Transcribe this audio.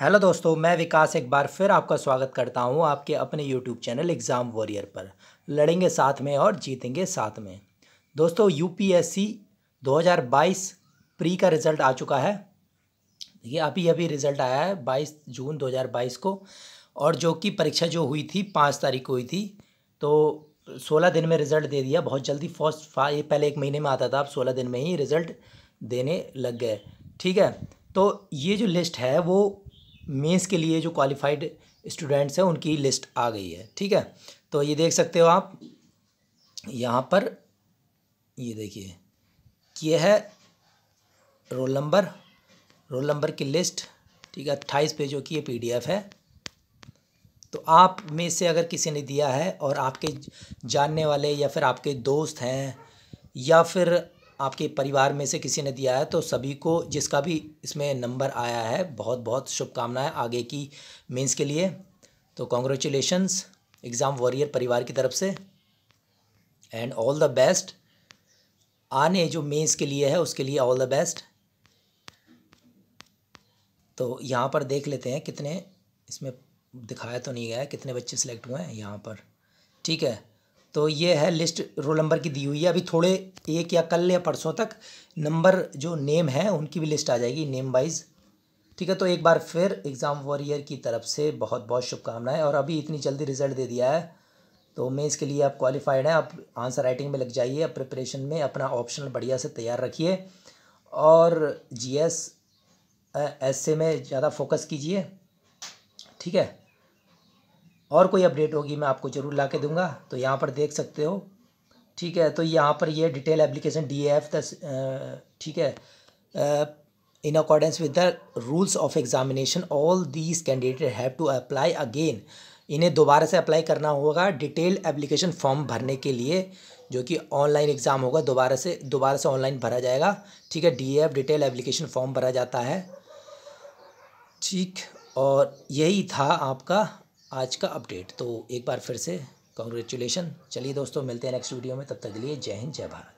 hello दोस्तों मैं विकास एक बार फिर आपका स्वागत करता हूं आपके अपने यूट्यूब चैनल एग्ज़ाम वॉरियर पर लड़ेंगे साथ में और जीतेंगे साथ में दोस्तों यूपीएससी 2022 प्री का रिज़ल्ट आ चुका है देखिए अभी अभी रिज़ल्ट आया है 22 जून 2022 को और जो कि परीक्षा जो हुई थी पाँच तारीख को हुई थी तो सोलह दिन में रिज़ल्ट दे दिया बहुत जल्दी फर्स्ट फा ये पहले एक महीने में आता था अब सोलह दिन में ही रिज़ल्ट देने लग गए ठीक है तो ये जो लिस्ट है वो मेंस के लिए जो क्वालिफाइड स्टूडेंट्स हैं उनकी लिस्ट आ गई है ठीक है तो ये देख सकते हो आप यहाँ पर ये देखिए ये है रोल नंबर रोल नंबर की लिस्ट ठीक है अट्ठाईस पेजों की ये पीडीएफ है तो आप में से अगर किसी ने दिया है और आपके जानने वाले या फिर आपके दोस्त हैं या फिर आपके परिवार में से किसी ने दिया है तो सभी को जिसका भी इसमें नंबर आया है बहुत बहुत शुभकामनाएं आगे की मेंस के लिए तो कॉन्ग्रेचुलेशंस एग्ज़ाम वॉरियर परिवार की तरफ से एंड ऑल द बेस्ट आने जो मेंस के लिए है उसके लिए ऑल द बेस्ट तो यहाँ पर देख लेते हैं कितने इसमें दिखाया तो नहीं गया है कितने बच्चे सेलेक्ट हुए हैं यहाँ पर ठीक है तो ये है लिस्ट रोल नंबर की दी हुई है अभी थोड़े एक या कल या परसों तक नंबर जो नेम है उनकी भी लिस्ट आ जाएगी नेम वाइज ठीक है तो एक बार फिर एग्ज़ाम वॉरियर की तरफ से बहुत बहुत शुभकामनाएं और अभी इतनी जल्दी रिज़ल्ट दे दिया है तो मैं इसके लिए आप क्वालिफाइड हैं आप आंसर राइटिंग में लग जाइए आप प्रिपरेशन में अपना ऑप्शनल बढ़िया से तैयार रखिए और जीएस एस में ज़्यादा फोकस कीजिए ठीक है और कोई अपडेट होगी मैं आपको ज़रूर ला के दूँगा तो यहाँ पर देख सकते हो ठीक है तो यहाँ पर ये डिटेल एप्लीकेशन डी एफ ठीक है in accordance with the rules of examination all these candidate have to apply again इन्हें दोबारा से अप्लाई करना होगा डिटेल एप्लीकेशन फॉर्म भरने के लिए जो कि ऑनलाइन एग्ज़ाम होगा दोबारा से दोबारा से ऑनलाइन भरा जाएगा ठीक है D F detail application form भरा जाता है ठीक और यही था आपका आज का अपडेट तो एक बार फिर से कॉन्ग्रेचुलेसन चलिए दोस्तों मिलते हैं नेक्स्ट वीडियो में तब तक के लिए जय हिंद जय भारत